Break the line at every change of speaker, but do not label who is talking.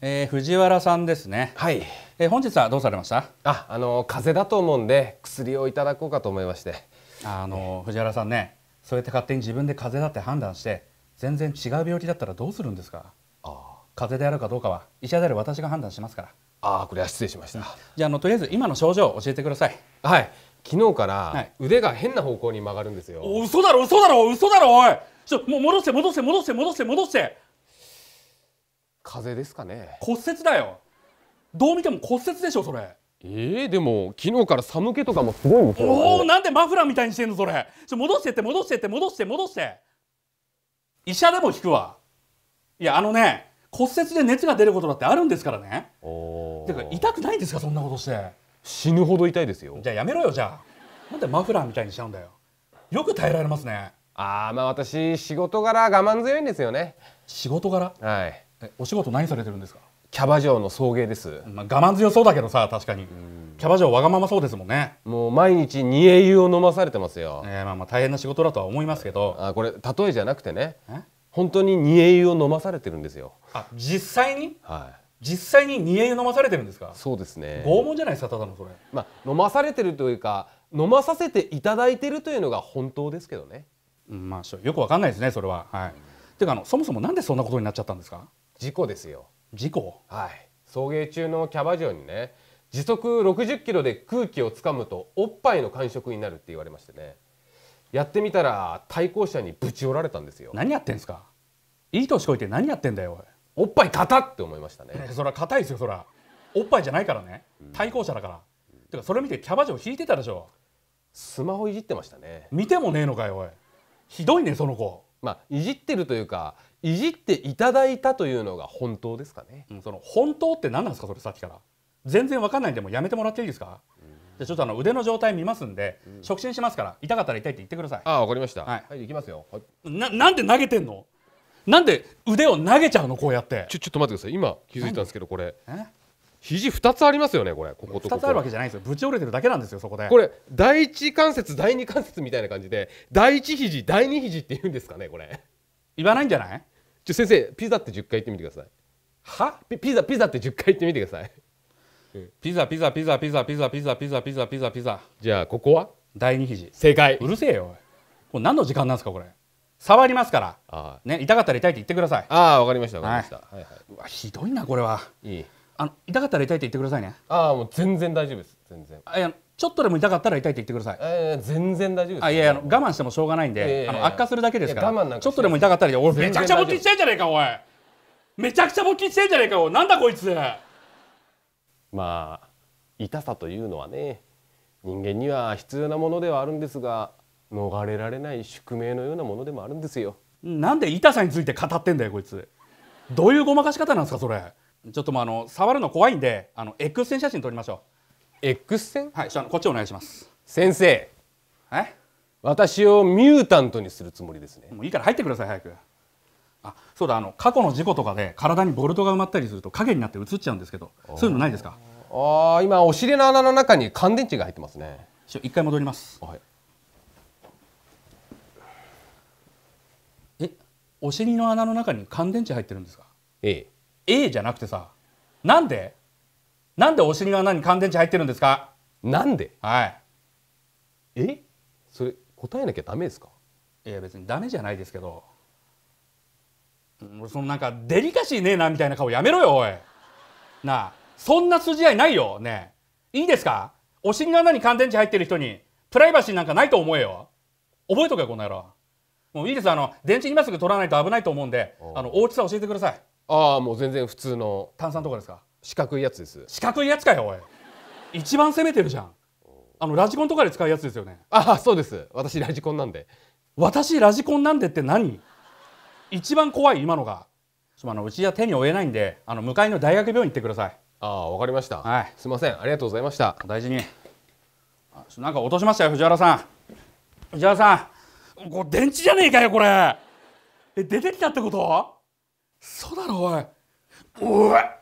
えー、藤原さんですね。はい。えー、本日はどうされました？あ、あの風邪だと思うんで薬をいただこうかと思いまして。あの、えー、藤原さんね、そうやって勝手に自分で風邪だって判断して、全然違う病気だったらどうするんですか？あ風邪であるかどうかは医者である私が判断しますから。ああ、これは失礼しました。じゃあのとりあえず今の症状を教えてください。はい。昨日から腕が変な方向に曲がるんですよ。はい、お嘘だろ嘘だろ嘘だろおい。ちょもう戻して戻せ戻せ戻せ戻せ風邪ですかね骨折だよどう見ても骨折でしょそれえー、でも昨日から寒気とかもすごいんおおなんでマフラーみたいにしてんのそれちょ戻してって戻してって戻して戻して医者でも聞くわいやあのね骨折で熱が出ることだってあるんですからねてか痛くないんですかそんなことして死ぬほど痛いですよじゃあやめろよじゃあなんでマフラーみたいにしちゃうんだよよく耐えられますねああまあ私仕事柄我慢強いんですよね仕事柄はいえお仕事何されてるんですかキャバ嬢の送迎です、まあ、我慢強そうだけどさ確かにキャバ嬢わがままそうですもんねもう毎日煮え湯を飲まされてますよ、えー、まあまあ大変な仕事だとは思いますけどあこれ例えじゃなくてね本当に煮え湯を飲まされてるんですよあ実際にはい実際に煮え湯飲まされてるんですかそうですね拷問じゃないですかただのそれまあ飲まされてるというか飲まさせていただいてるというのが本当ですけどね、うん、まあよくわかんないですねそれははい、うていうかあのそもそもなんでそんなことになっちゃったんですか事故ですよ事故はい送迎中のキャバ嬢にね時速60キロで空気をつかむとおっぱいの感触になるって言われましてねやってみたら対向車にぶち折られたんですよ何やってんすかいい年こいて何やってんだよおっぱい硬って思いましたね、そりゃ硬いですよそりゃおっぱいじゃないからね、うん、対向車だから、うん、てかそれ見てキャバ嬢引いてたでしょスマホいじってましたね見てもねえのかよおいひどいねその子まあ、いじってるというかいじっていただいたというのが本当ですかね、うん、その本当って何なんですかそれさっきから全然わかんないんでもやめてもらっていいですか、うん、じゃちょっとあの腕の状態見ますんで、うん、触診しますから痛かったら痛いって言ってくださいああわかりましたはい、はい、いきますよ、はい、ななんで投げてんのなんで腕を投げちゃうのこうやってちょちょっと待ってください今気づいたんですけどこれえ肘二つありますよね、これ、ここと二つあるわけじゃないですよ、ぶち折れてるだけなんですよ、そこで。これ、第一関節、第二関節みたいな感じで、第一肘、第二肘って言うんですかね、これ。言わないんじゃない。ちょ、先生、ピザって十回言ってみてください。は、ピザ、ピザって十回言ってみてください。ピザ、ピザ、ピザ、ピザ、ピザ、ピザ、ピザ、ピザ、ピザ、ピザ。じゃあ、ここは。第二肘。正解。うるせえよ。これ、何の時間なんですか、これ。触りますから。ね、痛かったら痛いって言ってください。ああ、わかりました。わかりました。はい、はい、はい。うわ、ひどいな、これは。いい。あの痛かったら痛いって言ってくださいねああもう全然大丈夫です全然あいやちょっとでも痛かったら痛いって言ってください、えー、全然大丈夫ですあいやいや我慢してもしょうがないんで、えー、あの悪化するだけですから我慢なんかちょっとでも痛かったら俺めちゃくちゃ勃起してんじゃねえかおいめちゃくちゃ勃起してんじゃねえかおいなんだこいつまあ痛さというのはね人間には必要なものではあるんですが逃れられない宿命のようなものでもあるんですよなんで痛さについて語ってんだよこいつどういうごまかし方なんですかそれちょっともあの触るの怖いんであの X 線写真撮りましょう X 線はいあこっちお願いします先生え私をミュータントにするつもりですねもういいから入ってください早くあそうだあの過去の事故とかで体にボルトが埋まったりすると影になって映っちゃうんですけどそういうのないですかああ今お尻の穴の中に乾電池が入ってますね一回戻りますはいえお尻の穴の中に乾電池入ってるんですかええ A じゃなくてさなんでなんでお尻の穴に乾電池入ってるんですかなんではいえそれ答えなきゃダメですかいや別にダメじゃないですけど俺そのなんかデリカシーねえなみたいな顔やめろよおいなあそんな筋合いないよねいいですかお尻の穴に乾電池入ってる人にプライバシーなんかないと思えよ覚えとけこの野郎もういいですあの電池今すぐ取らないと危ないと思うんであの大きさ教えてくださいああもう全然普通の炭酸とかですか四角いやつです四角いやつかよおい一番攻めてるじゃんあのラジコンとかで使うやつですよねああそうです私ラジコンなんで私ラジコンなんでって何一番怖い今のがあのうちは手に負えないんであの向かいの大学病院行ってくださいああわかりました、はい、すいませんありがとうございました大事になんか落としましたよ藤原さん藤原さんこれ電池じゃねえかよこれえ出てきたってことそうだろおいおい